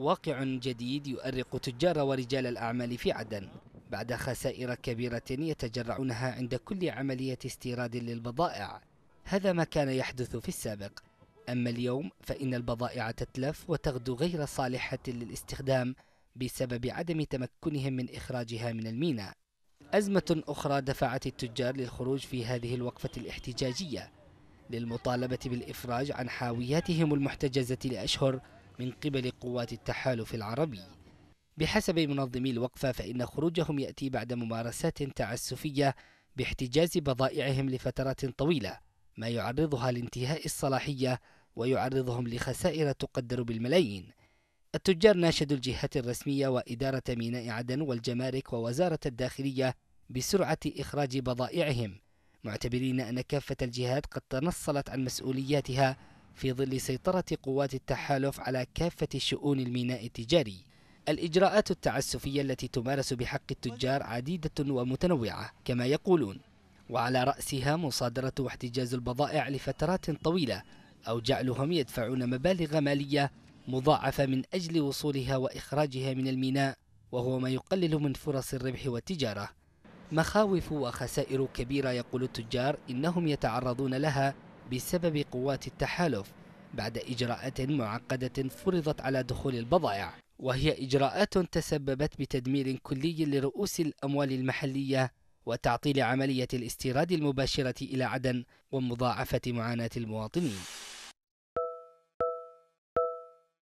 واقع جديد يؤرق تجار ورجال الأعمال في عدن بعد خسائر كبيرة يتجرعونها عند كل عملية استيراد للبضائع هذا ما كان يحدث في السابق أما اليوم فإن البضائع تتلف وتغدو غير صالحة للاستخدام بسبب عدم تمكنهم من إخراجها من الميناء أزمة أخرى دفعت التجار للخروج في هذه الوقفة الاحتجاجية للمطالبة بالإفراج عن حاوياتهم المحتجزة لأشهر من قبل قوات التحالف العربي بحسب منظمي الوقفة فإن خروجهم يأتي بعد ممارسات تعسفية باحتجاز بضائعهم لفترات طويلة ما يعرضها لانتهاء الصلاحية ويعرضهم لخسائر تقدر بالملايين التجار ناشدوا الجهات الرسمية وإدارة ميناء عدن والجمارك ووزارة الداخلية بسرعة إخراج بضائعهم معتبرين أن كافة الجهات قد تنصلت عن مسؤولياتها في ظل سيطرة قوات التحالف على كافة شؤون الميناء التجاري الإجراءات التعسفية التي تمارس بحق التجار عديدة ومتنوعة كما يقولون وعلى رأسها مصادرة واحتجاز البضائع لفترات طويلة أو جعلهم يدفعون مبالغ مالية مضاعفة من أجل وصولها وإخراجها من الميناء وهو ما يقلل من فرص الربح والتجارة مخاوف وخسائر كبيرة يقول التجار إنهم يتعرضون لها بسبب قوات التحالف بعد إجراءات معقدة فرضت على دخول البضائع وهي إجراءات تسببت بتدمير كلي لرؤوس الأموال المحلية وتعطيل عملية الاستيراد المباشرة إلى عدن ومضاعفة معاناة المواطنين